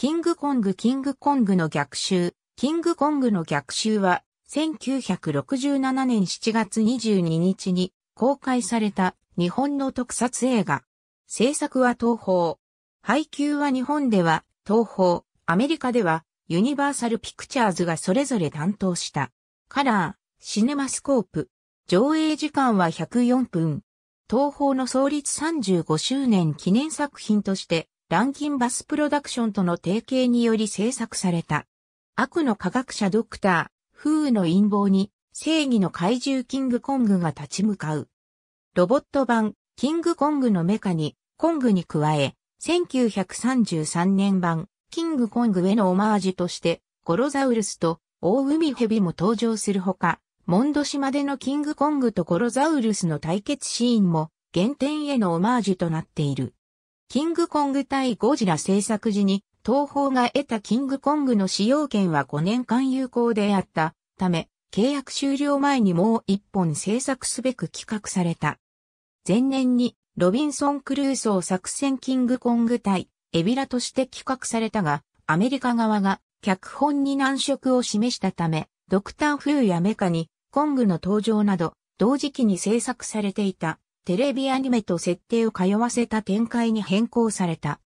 キングコングキングコングの逆襲。キングコングの逆襲は、1967年7月22日に公開された日本の特撮映画。制作は東宝。配給は日本では東宝、アメリカではユニバーサルピクチャーズがそれぞれ担当した。カラー、シネマスコープ。上映時間は104分。東宝の創立35周年記念作品としてランキンバスプロダクションとの提携により制作された。悪の科学者ドクター、風雨の陰謀に正義の怪獣キングコングが立ち向かう。ロボット版、キングコングのメカに、コングに加え、1933年版、キングコングへのオマージュとして、ゴロザウルスと大海蛇も登場するほか、モンド島でのキングコングとゴロザウルスの対決シーンも、原点へのオマージュとなっている。キングコング対ゴジラ制作時に、東宝が得たキングコングの使用権は5年間有効であったため、契約終了前にもう一本制作すべく企画された。前年に、ロビンソン・クルーソー作戦キングコング対、エビラとして企画されたが、アメリカ側が脚本に難色を示したため、ドクター・フーやメカに、コングの登場など、同時期に制作されていたテレビアニメと設定を通わせた展開に変更された。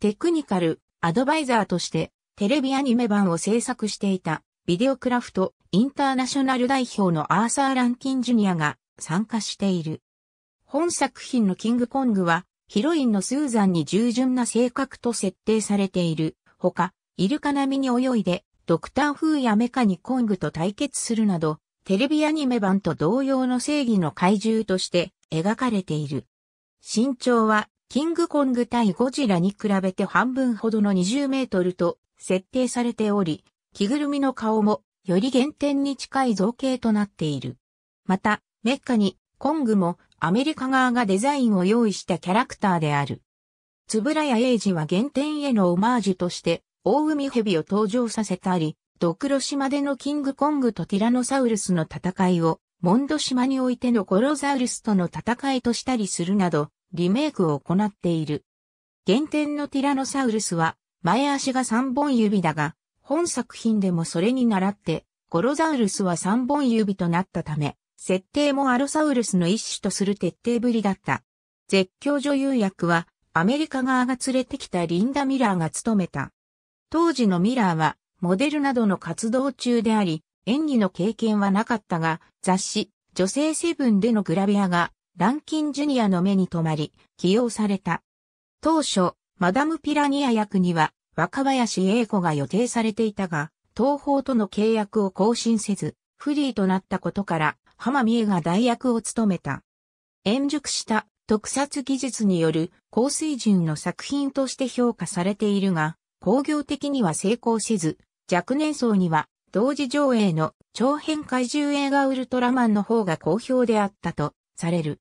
テクニカル、アドバイザーとして、テレビアニメ版を制作していた、ビデオクラフト、インターナショナル代表のアーサー・ランキン・ジュニアが参加している。本作品のキングコングは、ヒロインのスーザンに従順な性格と設定されている。ほか、イルカ並みに泳いで、ドクターフーやメカニコングと対決するなど、テレビアニメ版と同様の正義の怪獣として描かれている。身長はキングコング対ゴジラに比べて半分ほどの20メートルと設定されており、着ぐるみの顔もより原点に近い造形となっている。また、メッカにコングもアメリカ側がデザインを用意したキャラクターである。つぶらや英二は原点へのオマージュとして、大海蛇を登場させたり、ドクロ島でのキングコングとティラノサウルスの戦いをモンド島においてのコロザウルスとの戦いとしたりするなど、リメイクを行っている。原点のティラノサウルスは、前足が3本指だが、本作品でもそれに倣って、コロザウルスは3本指となったため、設定もアロサウルスの一種とする徹底ぶりだった。絶叫女優役は、アメリカ側が連れてきたリンダ・ミラーが務めた。当時のミラーは、モデルなどの活動中であり、演技の経験はなかったが、雑誌、女性セブンでのグラビアが、ランキンジュニアの目に留まり、起用された。当初、マダムピラニア役には、若林英子が予定されていたが、東宝との契約を更新せず、フリーとなったことから、浜美恵が代役を務めた。円熟した特撮技術による高水準の作品として評価されているが、工業的には成功せず、若年層には同時上映の長編怪獣映画ウルトラマンの方が好評であったとされる。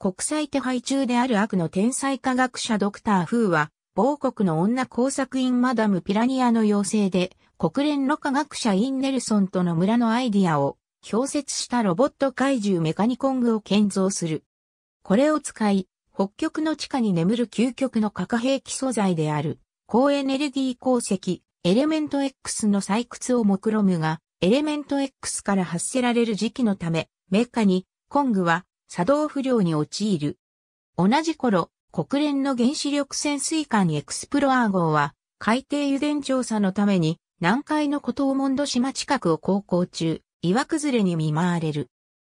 国際手配中である悪の天才科学者ドクター・フーは、某国の女工作員マダム・ピラニアの要請で、国連の科学者インネルソンとの村のアイディアを氷設したロボット怪獣メカニコングを建造する。これを使い、北極の地下に眠る究極の核兵器素材である、高エネルギー鉱石、エレメント X の採掘を目論むが、エレメント X から発せられる時期のため、メッカに、コングは作動不良に陥る。同じ頃、国連の原子力潜水艦エクスプロアー号は、海底油田調査のために、南海の古モンド島近くを航行中、岩崩れに見舞われる。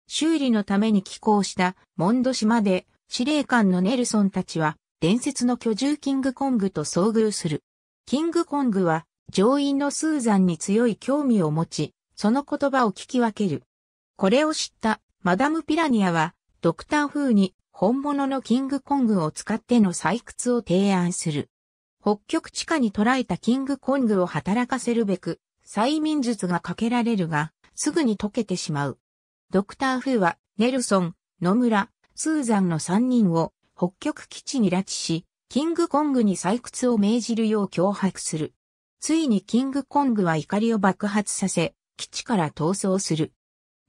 修理のために寄港したモンド島で司令官のネルソンたちは伝説の居住キングコングと遭遇する。キングコングは上院のスーザンに強い興味を持ち、その言葉を聞き分ける。これを知ったマダム・ピラニアは、ドクター風に本物のキングコングを使っての採掘を提案する。北極地下に捕らえたキングコングを働かせるべく、催眠術がかけられるが、すぐに溶けてしまう。ドクター・フーは、ネルソン、野村、スーザンの3人を北極基地に拉致し、キングコングに採掘を命じるよう脅迫する。ついにキングコングは怒りを爆発させ、基地から逃走する。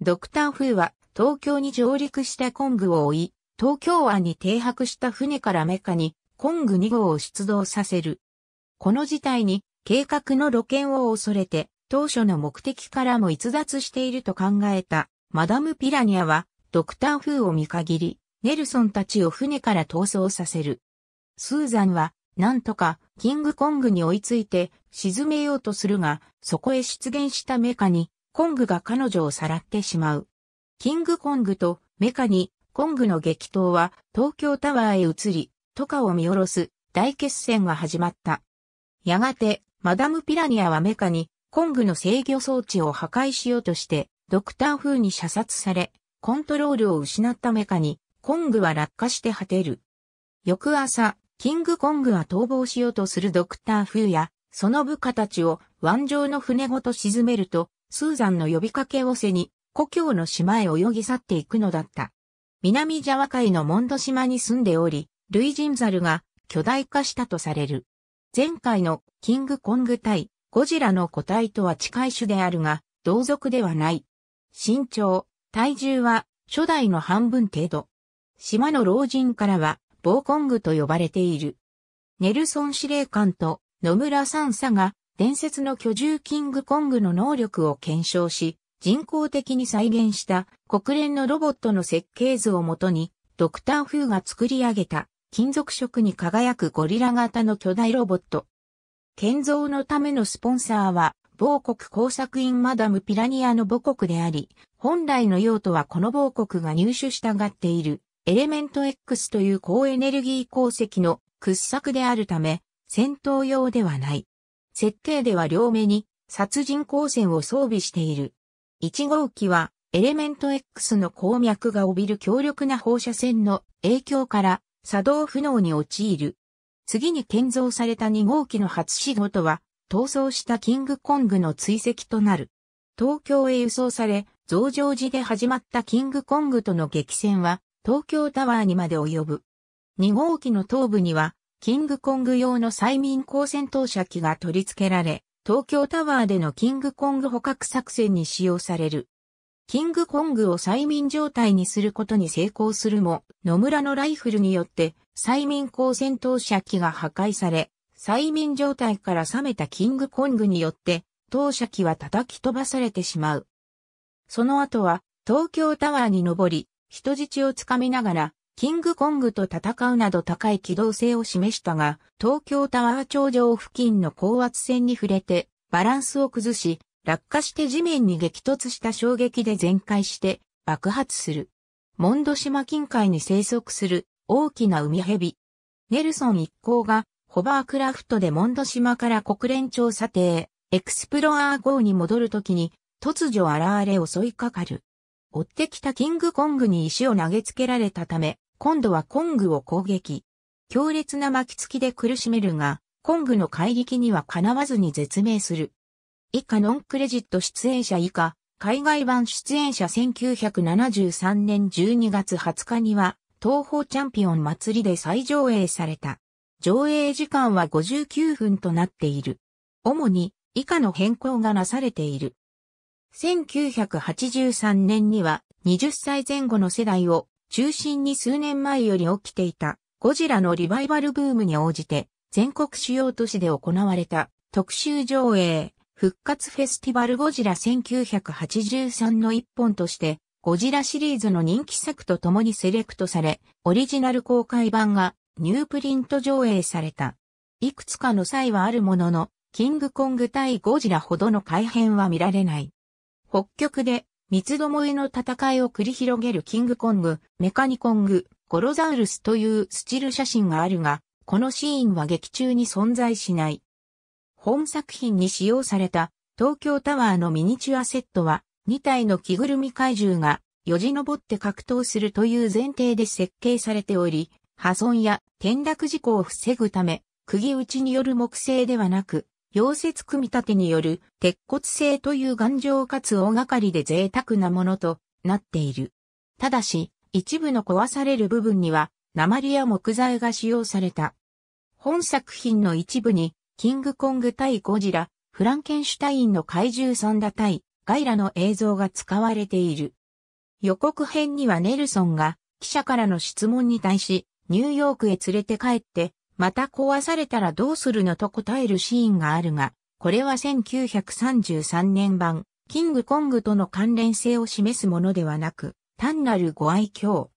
ドクター・フーは東京に上陸したコングを追い、東京湾に停泊した船からメカにコング2号を出動させる。この事態に計画の露見を恐れて当初の目的からも逸脱していると考えたマダム・ピラニアはドクター・フーを見限り、ネルソンたちを船から逃走させる。スーザンはなんとか、キングコングに追いついて、沈めようとするが、そこへ出現したメカに、コングが彼女をさらってしまう。キングコングとメカに、コングの激闘は、東京タワーへ移り、トカを見下ろす、大決戦が始まった。やがて、マダムピラニアはメカに、コングの制御装置を破壊しようとして、ドクター風に射殺され、コントロールを失ったメカに、コングは落下して果てる。翌朝、キングコングは逃亡しようとするドクター・フーや、その部下たちを湾上の船ごと沈めると、スーザンの呼びかけを背に、故郷の島へ泳ぎ去っていくのだった。南ジャワ海のモンド島に住んでおり、類人猿が巨大化したとされる。前回のキングコング対ゴジラの個体とは近い種であるが、同族ではない。身長、体重は初代の半分程度。島の老人からはボーコングと呼ばれている。ネルソン司令官と野村三佐が伝説の居住キングコングの能力を検証し、人工的に再現した国連のロボットの設計図をもとに、ドクター・フーが作り上げた金属色に輝くゴリラ型の巨大ロボット。建造のためのスポンサーは、某国工作員マダムピラニアの母国であり、本来の用途はこの某国が入手したがっているエレメント X という高エネルギー鉱石の掘削であるため、戦闘用ではない。設計では両目に殺人光線を装備している。1号機はエレメント X の鉱脈が帯びる強力な放射線の影響から作動不能に陥る。次に建造された2号機の初仕事は、逃走したキングコングの追跡となる。東京へ輸送され、増上寺で始まったキングコングとの激戦は、東京タワーにまで及ぶ。2号機の頭部には、キングコング用の催眠光線投射機が取り付けられ、東京タワーでのキングコング捕獲作戦に使用される。キングコングを催眠状態にすることに成功するも、野村のライフルによって催眠光線投射機が破壊され、催眠状態から冷めたキングコングによって、投射機は叩き飛ばされてしまう。その後は、東京タワーに登り、人質をつかみながら、キングコングと戦うなど高い機動性を示したが、東京タワー頂上付近の高圧線に触れて、バランスを崩し、落下して地面に激突した衝撃で全壊して爆発する。モンド島近海に生息する大きな海蛇。ネルソン一行がホバークラフトでモンド島から国連調査艇エクスプロアー号に戻るときに突如現れ襲いかかる。追ってきたキングコングに石を投げつけられたため、今度はコングを攻撃。強烈な巻きつきで苦しめるが、コングの怪力にはかなわずに絶命する。以下ノンクレジット出演者以下、海外版出演者1973年12月20日には、東方チャンピオン祭りで再上映された。上映時間は59分となっている。主に以下の変更がなされている。1983年には20歳前後の世代を中心に数年前より起きていたゴジラのリバイバルブームに応じて全国主要都市で行われた特集上映復活フェスティバルゴジラ1983の一本としてゴジラシリーズの人気作と共にセレクトされオリジナル公開版がニュープリント上映された。いくつかの際はあるもののキングコング対ゴジラほどの改変は見られない。北極で三つどもえの戦いを繰り広げるキングコング、メカニコング、ゴロザウルスというスチル写真があるが、このシーンは劇中に存在しない。本作品に使用された東京タワーのミニチュアセットは2体の着ぐるみ怪獣がよじ登って格闘するという前提で設計されており、破損や転落事故を防ぐため、釘打ちによる木製ではなく、溶接組み立てによる鉄骨製という頑丈かつ大掛かりで贅沢なものとなっている。ただし、一部の壊される部分には、鉛や木材が使用された。本作品の一部に、キングコング対ゴジラ、フランケンシュタインの怪獣サンダ対ガイラの映像が使われている。予告編にはネルソンが記者からの質問に対し、ニューヨークへ連れて帰ってまた壊されたらどうするのと答えるシーンがあるが、これは1933年版、キングコングとの関連性を示すものではなく、単なるご愛嬌。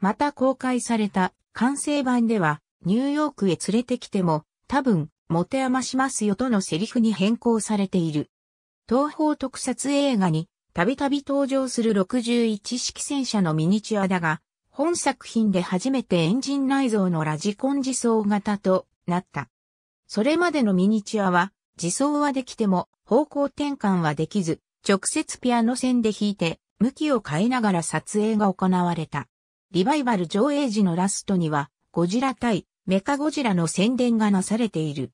また公開された完成版では、ニューヨークへ連れてきても、多分、持て余しますよとのセリフに変更されている。東方特撮映画に、たびたび登場する61式戦車のミニチュアだが、本作品で初めてエンジン内蔵のラジコン自走型となった。それまでのミニチュアは、自走はできても方向転換はできず、直接ピアノ線で弾いて、向きを変えながら撮影が行われた。リバイバル上映時のラストには、ゴジラ対メカゴジラの宣伝がなされている。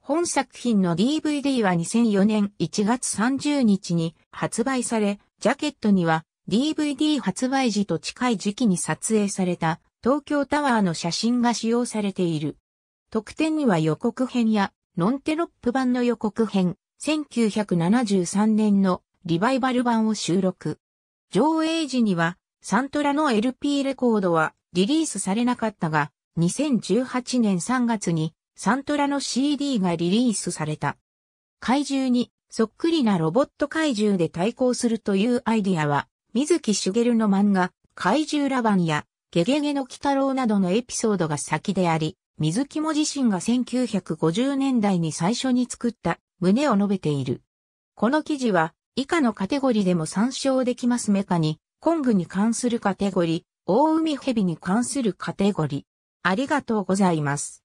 本作品の DVD は2004年1月30日に発売され、ジャケットには DVD 発売時と近い時期に撮影された東京タワーの写真が使用されている。特典には予告編やノンテロップ版の予告編、1973年のリバイバル版を収録。上映時にはサントラの LP レコードはリリースされなかったが、2018年3月にサントラの CD がリリースされた。怪獣にそっくりなロボット怪獣で対抗するというアイディアは水木しげるの漫画、怪獣ラバンや、ゲゲゲの鬼太郎などのエピソードが先であり、水木も自身が1950年代に最初に作った旨を述べている。この記事は、以下のカテゴリでも参照できますメカに、コングに関するカテゴリ、大海蛇に関するカテゴリ。ありがとうございます。